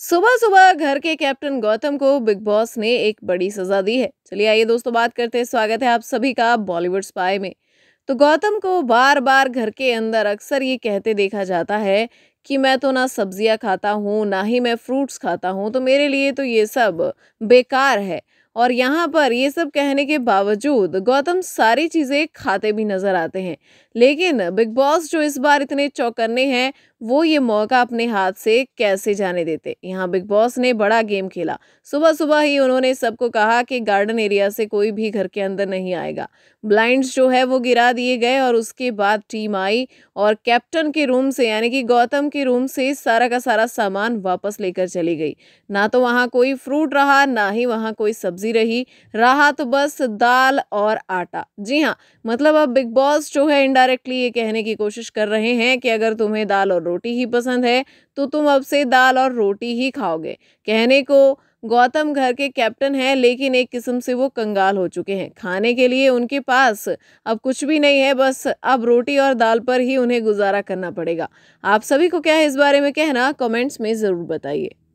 सुबह सुबह घर के कैप्टन गौतम को बिग बॉस ने एक बड़ी सजा दी है चलिए आइए दोस्तों बात करते हैं स्वागत है आप सभी का बॉलीवुड स्पाई में तो गौतम को बार बार घर के अंदर अक्सर ये कहते देखा जाता है कि मैं तो ना सब्जियां खाता हूँ ना ही मैं फ्रूट्स खाता हूँ तो मेरे लिए तो ये सब बेकार है और यहाँ पर ये सब कहने के बावजूद गौतम सारी चीज़ें खाते भी नज़र आते हैं लेकिन बिग बॉस जो इस बार इतने चौकन्ने हैं वो ये मौका अपने हाथ से कैसे जाने देते यहाँ बिग बॉस ने बड़ा गेम खेला सुबह सुबह ही उन्होंने सबको कहा कि गार्डन एरिया से कोई भी घर के अंदर नहीं आएगा ब्लाइंड्स जो है वो गिरा दिए गए और उसके बाद टीम आई और कैप्टन के रूम से यानी कि गौतम के रूम से सारा का सारा सामान वापस लेकर चली गई ना तो वहाँ कोई फ्रूट रहा ना ही वहाँ कोई सब्जी रही रहा तो बस दाल और आटा जी हाँ मतलब अब बिग बॉस जो है इनडायरेक्टली ये कहने की कोशिश कर रहे हैं कि अगर तुम्हें दाल और रोटी ही पसंद है तो तुम अब से दाल और रोटी ही खाओगे कहने को गौतम घर के कैप्टन हैं लेकिन एक किस्म से वो कंगाल हो चुके हैं खाने के लिए उनके पास अब कुछ भी नहीं है बस अब रोटी और दाल पर ही उन्हें गुजारा करना पड़ेगा आप सभी को क्या है इस बारे में कहना कमेंट्स में ज़रूर बताइए